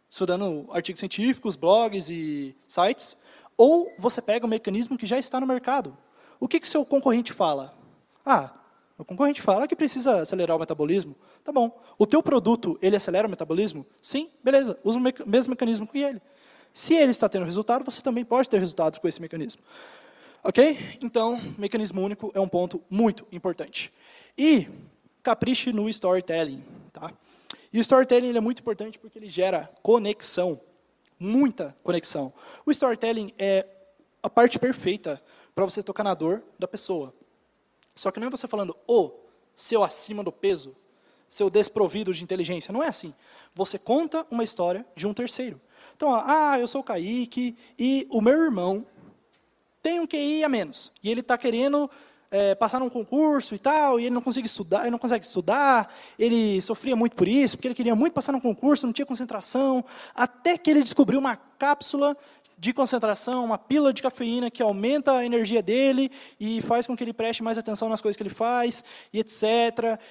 estudando artigos científicos, blogs e sites, ou você pega um mecanismo que já está no mercado o que, que seu concorrente fala? Ah, o concorrente fala que precisa acelerar o metabolismo. Tá bom. O teu produto, ele acelera o metabolismo? Sim, beleza. Usa o me mesmo mecanismo que ele. Se ele está tendo resultado, você também pode ter resultados com esse mecanismo. Ok? Então, mecanismo único é um ponto muito importante. E capriche no storytelling. Tá? E o storytelling é muito importante porque ele gera conexão. Muita conexão. O storytelling é a parte perfeita para você tocar na dor da pessoa. Só que não é você falando, ô, oh, seu acima do peso, seu desprovido de inteligência. Não é assim. Você conta uma história de um terceiro. Então, ó, ah, eu sou o Kaique e o meu irmão tem um QI a menos. E ele está querendo é, passar num concurso e tal, e ele não consegue estudar, ele não consegue estudar, ele sofria muito por isso, porque ele queria muito passar num concurso, não tinha concentração, até que ele descobriu uma cápsula de concentração, uma pílula de cafeína que aumenta a energia dele e faz com que ele preste mais atenção nas coisas que ele faz, e etc.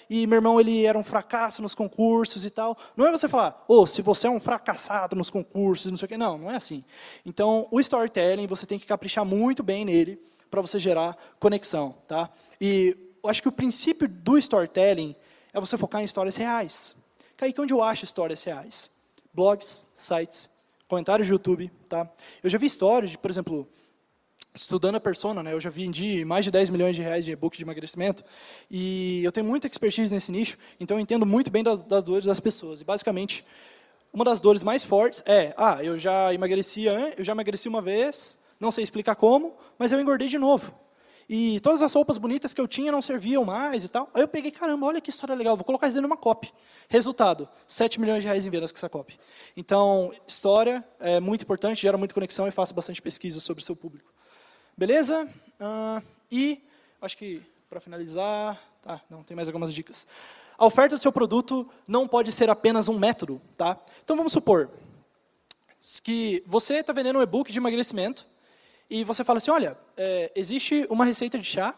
E meu irmão, ele era um fracasso nos concursos e tal. Não é você falar, ô, oh, se você é um fracassado nos concursos, não sei o quê. Não, não é assim. Então, o storytelling, você tem que caprichar muito bem nele para você gerar conexão, tá? E eu acho que o princípio do storytelling é você focar em histórias reais. Kaique, onde eu acho histórias reais? Blogs, sites comentários de YouTube, tá? Eu já vi histórias de, por exemplo, estudando a persona, né? Eu já vendi mais de 10 milhões de reais de e-book de emagrecimento e eu tenho muita expertise nesse nicho, então eu entendo muito bem das, das dores das pessoas. E basicamente, uma das dores mais fortes é: ah, eu já emagreci, eu já emagreci uma vez, não sei explicar como, mas eu engordei de novo. E todas as roupas bonitas que eu tinha não serviam mais e tal. Aí eu peguei, caramba, olha que história legal, vou colocar isso dentro de uma copy. Resultado, 7 milhões de reais em vendas com essa copy. Então, história é muito importante, gera muita conexão e faço bastante pesquisa sobre o seu público. Beleza? Uh, e, acho que para finalizar, tá, não, tem mais algumas dicas. A oferta do seu produto não pode ser apenas um método. Tá? Então, vamos supor que você está vendendo um e-book de emagrecimento, e você fala assim: olha, é, existe uma receita de chá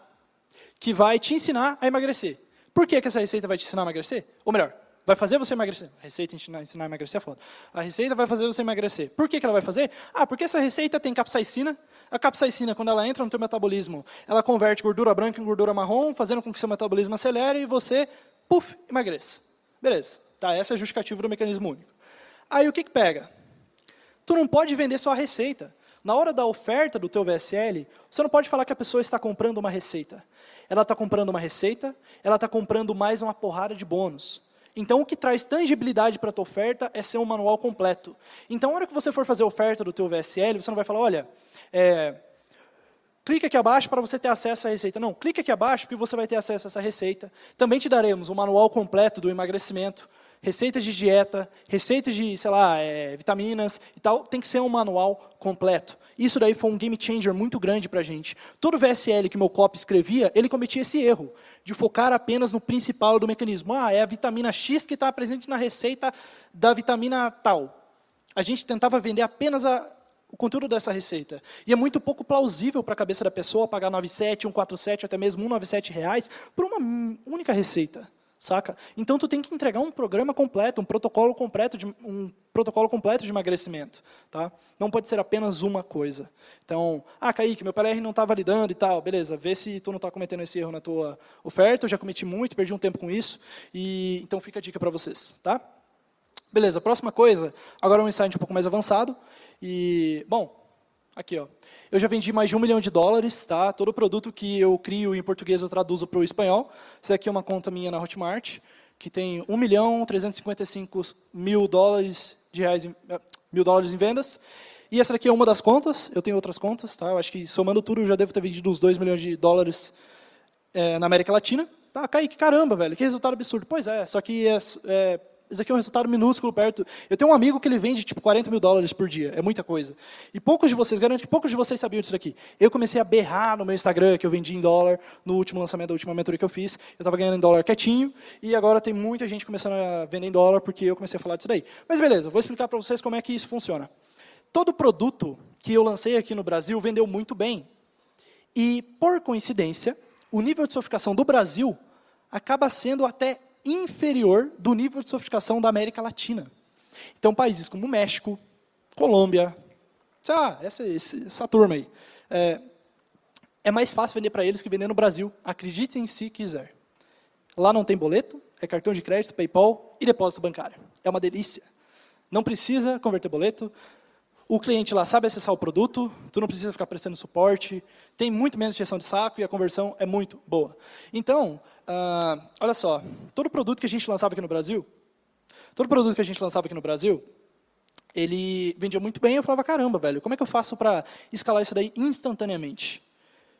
que vai te ensinar a emagrecer. Por que, que essa receita vai te ensinar a emagrecer? Ou melhor, vai fazer você emagrecer. A receita ensinar, ensinar a emagrecer é foda. A receita vai fazer você emagrecer. Por que, que ela vai fazer? Ah, porque essa receita tem capsaicina. A capsaicina, quando ela entra no teu metabolismo, ela converte gordura branca em gordura marrom, fazendo com que seu metabolismo acelere e você, puf, emagreça. Beleza. Tá, essa é a justificativa do mecanismo único. Aí o que, que pega? Tu não pode vender só a receita. Na hora da oferta do teu VSL, você não pode falar que a pessoa está comprando uma receita. Ela está comprando uma receita, ela está comprando mais uma porrada de bônus. Então, o que traz tangibilidade para a tua oferta é ser um manual completo. Então, na hora que você for fazer a oferta do teu VSL, você não vai falar, olha, é, clica aqui abaixo para você ter acesso à receita. Não, clica aqui abaixo porque você vai ter acesso a essa receita. Também te daremos um manual completo do emagrecimento, receitas de dieta, receitas de, sei lá, é, vitaminas e tal, tem que ser um manual completo. Isso daí foi um game changer muito grande para a gente. Todo VSL que meu copo escrevia, ele cometia esse erro, de focar apenas no principal do mecanismo. Ah, é a vitamina X que está presente na receita da vitamina tal. A gente tentava vender apenas a, o conteúdo dessa receita. E é muito pouco plausível para a cabeça da pessoa pagar 97, 147, até mesmo 197 reais por uma única receita saca? Então tu tem que entregar um programa completo, um protocolo completo de um protocolo completo de emagrecimento, tá? Não pode ser apenas uma coisa. Então, ah, Kaique, meu PLR não está validando e tal, beleza? Vê se tu não está cometendo esse erro na tua oferta. Eu já cometi muito, perdi um tempo com isso. E então fica a dica para vocês, tá? Beleza, próxima coisa, agora um insight um pouco mais avançado. E, bom, Aqui, ó. Eu já vendi mais de um milhão de dólares, tá? Todo produto que eu crio em português eu traduzo para o espanhol. Isso aqui é uma conta minha na Hotmart, que tem 1 milhão 355 mil dólares de reais em, eh, mil dólares em vendas. E essa aqui é uma das contas, eu tenho outras contas, tá? Eu acho que somando tudo eu já devo ter vendido uns 2 milhões de dólares é, na América Latina. Tá, Kaique, caramba, velho, que resultado absurdo. Pois é, só que é, é isso aqui é um resultado minúsculo perto. Eu tenho um amigo que ele vende tipo 40 mil dólares por dia, é muita coisa. E poucos de vocês, garanto que poucos de vocês sabiam disso daqui. Eu comecei a berrar no meu Instagram que eu vendi em dólar no último lançamento da última mentoria que eu fiz. Eu estava ganhando em dólar quietinho e agora tem muita gente começando a vender em dólar porque eu comecei a falar disso daí. Mas beleza, vou explicar para vocês como é que isso funciona. Todo produto que eu lancei aqui no Brasil vendeu muito bem. E por coincidência, o nível de sofisticação do Brasil acaba sendo até inferior do nível de sofisticação da América Latina. Então, países como México, Colômbia, ah, essa, essa turma aí. É, é mais fácil vender para eles que vender no Brasil. Acredite em si quiser. Lá não tem boleto, é cartão de crédito, PayPal e depósito bancário. É uma delícia. Não precisa converter boleto. O cliente lá sabe acessar o produto, tu não precisa ficar prestando suporte, tem muito menos gestão de saco e a conversão é muito boa. Então, ah, olha só, todo produto que a gente lançava aqui no Brasil, todo produto que a gente lançava aqui no Brasil, ele vendia muito bem, eu falava, caramba, velho, como é que eu faço para escalar isso daí instantaneamente?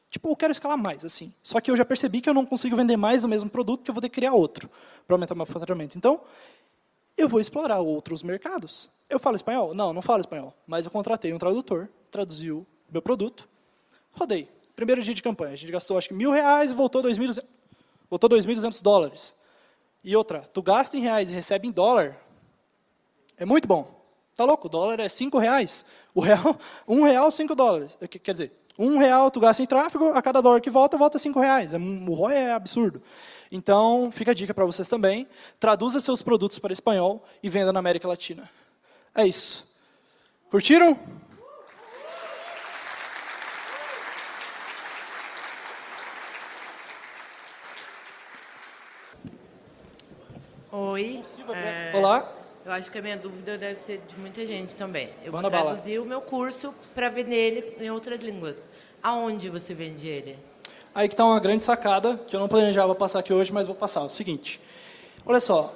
Tipo, eu quero escalar mais, assim. Só que eu já percebi que eu não consigo vender mais o mesmo produto, que eu vou ter que criar outro para aumentar meu faturamento. Então, eu vou explorar outros mercados. Eu falo espanhol? Não, não falo espanhol. Mas eu contratei um tradutor, traduziu meu produto, rodei. Primeiro dia de campanha, a gente gastou acho que mil reais e voltou dois mil. Botou 2.200 dólares. E outra, tu gasta em reais e recebe em dólar, é muito bom. Tá louco? O dólar é 5 reais. O real, 1 *laughs* um real, 5 dólares. É quer dizer, 1 um real tu gasta em tráfego, a cada dólar que volta, volta 5 reais. É o ROI é absurdo. Então, fica a dica para vocês também. Traduza seus produtos para espanhol e venda na América Latina. É isso. Curtiram? Oi. Né? É, Olá. Eu acho que a minha dúvida deve ser de muita gente também. Eu vou traduzir o meu curso para vender ele em outras línguas. Aonde você vende ele? Aí que está uma grande sacada, que eu não planejava passar aqui hoje, mas vou passar. É o seguinte, olha só,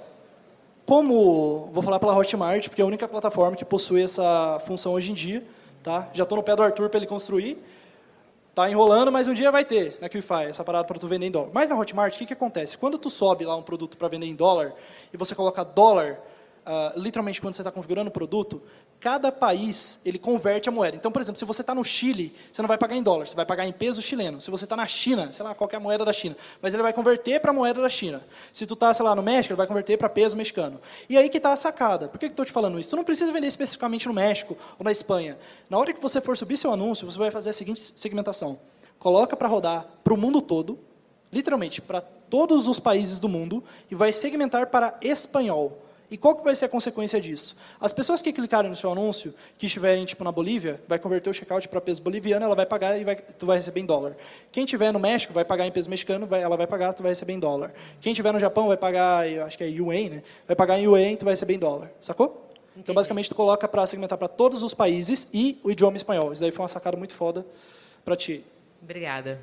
como, vou falar pela Hotmart, porque é a única plataforma que possui essa função hoje em dia, tá? já estou no pé do Arthur para ele construir, Tá enrolando, mas um dia vai ter na né, QFI, essa parada para tu vender em dólar. Mas na Hotmart, o que, que acontece? Quando tu sobe lá um produto para vender em dólar, e você coloca dólar, uh, literalmente quando você está configurando o produto, Cada país, ele converte a moeda. Então, por exemplo, se você está no Chile, você não vai pagar em dólar, você vai pagar em peso chileno. Se você está na China, sei lá, qual é a moeda da China, mas ele vai converter para a moeda da China. Se tu está, sei lá, no México, ele vai converter para peso mexicano. E aí que está a sacada. Por que, que estou te falando isso? Tu não precisa vender especificamente no México ou na Espanha. Na hora que você for subir seu anúncio, você vai fazer a seguinte segmentação. Coloca para rodar para o mundo todo, literalmente, para todos os países do mundo, e vai segmentar para espanhol. E qual que vai ser a consequência disso? As pessoas que clicarem no seu anúncio, que estiverem tipo na Bolívia, vai converter o checkout para peso boliviano, ela vai pagar e vai, tu vai receber em dólar. Quem tiver no México vai pagar em peso mexicano, vai, ela vai pagar, tu vai receber em dólar. Quem tiver no Japão vai pagar, eu acho que é yuan, né? Vai pagar em yuan, tu vai receber em dólar. Sacou? Então, Entendi. Então basicamente tu coloca para segmentar para todos os países e o idioma espanhol. Isso daí foi uma sacada muito foda para ti. Obrigada.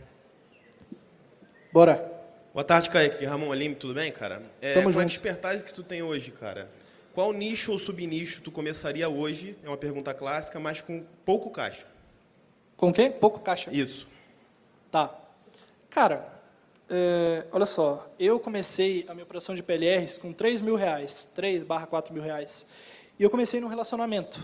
Bora. Boa tarde, Kaique. Ramon Lima, tudo bem, cara? É, Tamo com junto. a expertise que tu tem hoje, cara, qual nicho ou subnicho tu começaria hoje? É uma pergunta clássica, mas com pouco caixa. Com quê? Pouco caixa? Isso. Tá. Cara, é, olha só, eu comecei a minha operação de PLRs com 3 mil reais, 3 barra 4 mil reais. E eu comecei num relacionamento.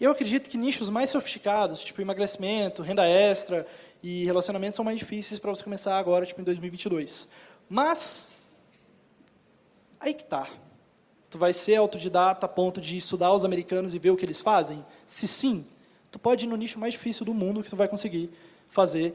Eu acredito que nichos mais sofisticados, tipo emagrecimento, renda extra, e relacionamentos são mais difíceis para você começar agora, tipo, em 2022. Mas, aí que tá. Tu vai ser autodidata a ponto de estudar os americanos e ver o que eles fazem? Se sim, tu pode ir no nicho mais difícil do mundo que tu vai conseguir fazer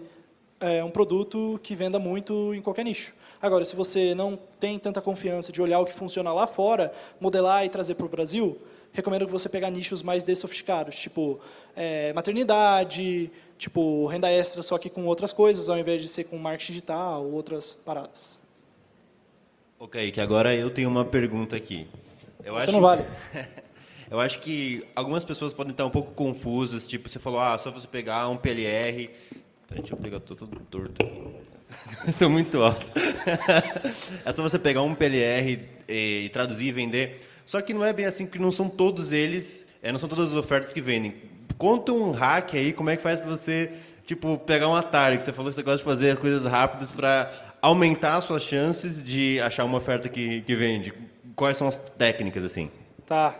é, um produto que venda muito em qualquer nicho. Agora, se você não tem tanta confiança de olhar o que funciona lá fora, modelar e trazer para o Brasil, recomendo que você pegar nichos mais sofisticados, tipo é, maternidade, tipo renda extra, só que com outras coisas, ao invés de ser com marketing digital ou outras paradas. Ok, que agora eu tenho uma pergunta aqui. Eu você acho... não vale. *laughs* eu acho que algumas pessoas podem estar um pouco confusas, tipo, você falou, ah, só você pegar um PLR... Peraí, deixa eu pegar, estou todo torto aqui. *laughs* Sou muito alto. *laughs* é só você pegar um PLR e, eh, e traduzir e vender só que não é bem assim, porque não são todos eles, é, não são todas as ofertas que vendem. Conta um hack aí, como é que faz para você, tipo, pegar um atalho, que você falou que você gosta de fazer as coisas rápidas para aumentar as suas chances de achar uma oferta que, que vende. Quais são as técnicas, assim? Tá.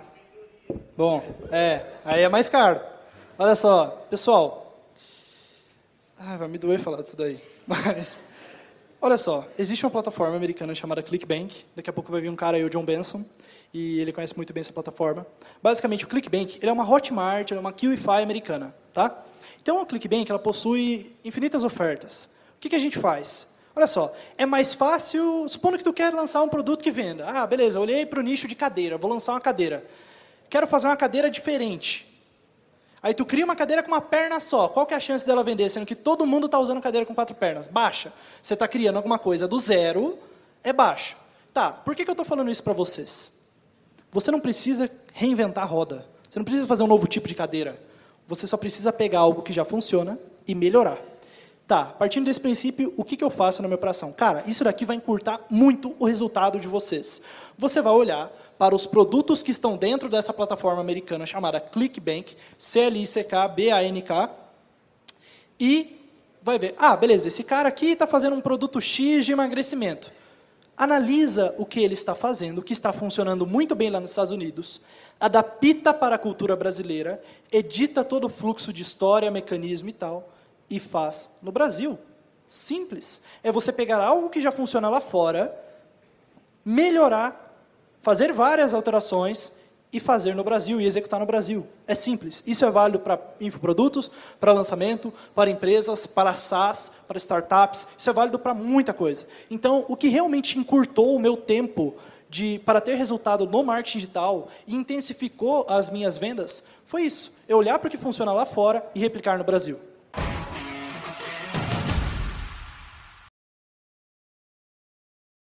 Bom, é, aí é mais caro. Olha só, pessoal. Ai, vai me doer falar disso daí. *laughs* Mas, olha só, existe uma plataforma americana chamada ClickBank. Daqui a pouco vai vir um cara aí, o John Benson e ele conhece muito bem essa plataforma. Basicamente, o ClickBank ele é uma Hotmart, é uma QIFI americana. Tá? Então, o ClickBank ela possui infinitas ofertas. O que, que a gente faz? Olha só, é mais fácil, supondo que tu quer lançar um produto que venda. Ah, beleza, olhei para o nicho de cadeira, vou lançar uma cadeira. Quero fazer uma cadeira diferente. Aí tu cria uma cadeira com uma perna só. Qual que é a chance dela vender, sendo que todo mundo está usando cadeira com quatro pernas? Baixa. Você está criando alguma coisa do zero, é baixo. Tá, por que, que eu estou falando isso para vocês? Você não precisa reinventar a roda. Você não precisa fazer um novo tipo de cadeira. Você só precisa pegar algo que já funciona e melhorar. Tá, partindo desse princípio, o que, que eu faço na minha operação? Cara, isso daqui vai encurtar muito o resultado de vocês. Você vai olhar para os produtos que estão dentro dessa plataforma americana chamada ClickBank, C-L-I-C-K-B-A-N-K, e vai ver, ah, beleza, esse cara aqui está fazendo um produto X de emagrecimento analisa o que ele está fazendo, que está funcionando muito bem lá nos Estados Unidos, adapta para a cultura brasileira, edita todo o fluxo de história, mecanismo e tal, e faz no Brasil. Simples. É você pegar algo que já funciona lá fora, melhorar, fazer várias alterações e fazer no Brasil e executar no Brasil. É simples. Isso é válido para infoprodutos, para lançamento, para empresas, para SaaS, para startups. Isso é válido para muita coisa. Então, o que realmente encurtou o meu tempo de, para ter resultado no marketing digital e intensificou as minhas vendas foi isso. Eu é olhar para o que funciona lá fora e replicar no Brasil.